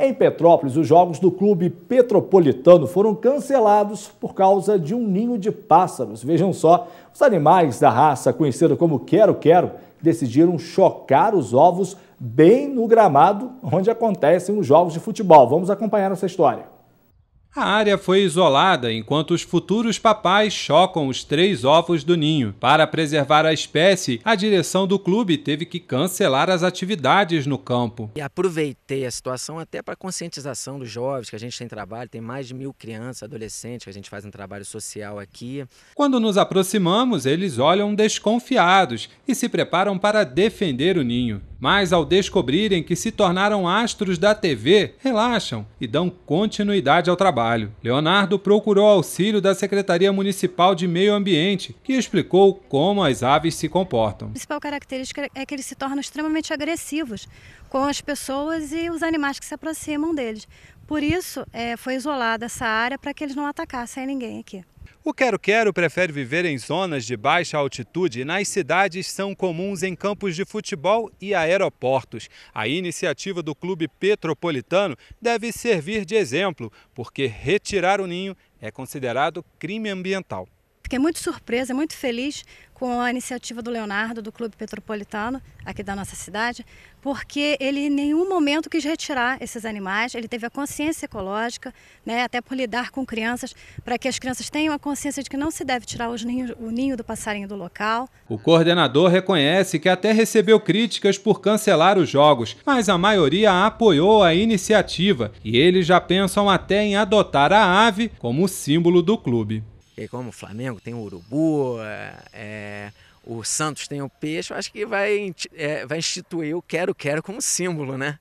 Em Petrópolis, os jogos do clube petropolitano foram cancelados por causa de um ninho de pássaros. Vejam só, os animais da raça conhecida como quero-quero decidiram chocar os ovos bem no gramado onde acontecem os jogos de futebol. Vamos acompanhar essa história. A área foi isolada enquanto os futuros papais chocam os três ovos do ninho. Para preservar a espécie, a direção do clube teve que cancelar as atividades no campo. E aproveitei a situação até para conscientização dos jovens, que a gente tem trabalho, tem mais de mil crianças, adolescentes, que a gente faz um trabalho social aqui. Quando nos aproximamos, eles olham desconfiados e se preparam para defender o ninho mas ao descobrirem que se tornaram astros da TV, relaxam e dão continuidade ao trabalho. Leonardo procurou auxílio da Secretaria Municipal de Meio Ambiente, que explicou como as aves se comportam. A principal característica é que eles se tornam extremamente agressivos com as pessoas e os animais que se aproximam deles. Por isso, é, foi isolada essa área para que eles não atacassem ninguém aqui. O quero-quero prefere viver em zonas de baixa altitude e nas cidades são comuns em campos de futebol e aeroportos. A iniciativa do Clube Petropolitano deve servir de exemplo, porque retirar o ninho é considerado crime ambiental. Fiquei muito surpresa, muito feliz com a iniciativa do Leonardo, do Clube Petropolitano, aqui da nossa cidade, porque ele em nenhum momento quis retirar esses animais, ele teve a consciência ecológica, né, até por lidar com crianças, para que as crianças tenham a consciência de que não se deve tirar ninhos, o ninho do passarinho do local. O coordenador reconhece que até recebeu críticas por cancelar os jogos, mas a maioria apoiou a iniciativa e eles já pensam até em adotar a ave como símbolo do clube. É como o Flamengo tem o urubu, é, é, o Santos tem o peixe, eu acho que vai, é, vai instituir o quero-quero como símbolo, né?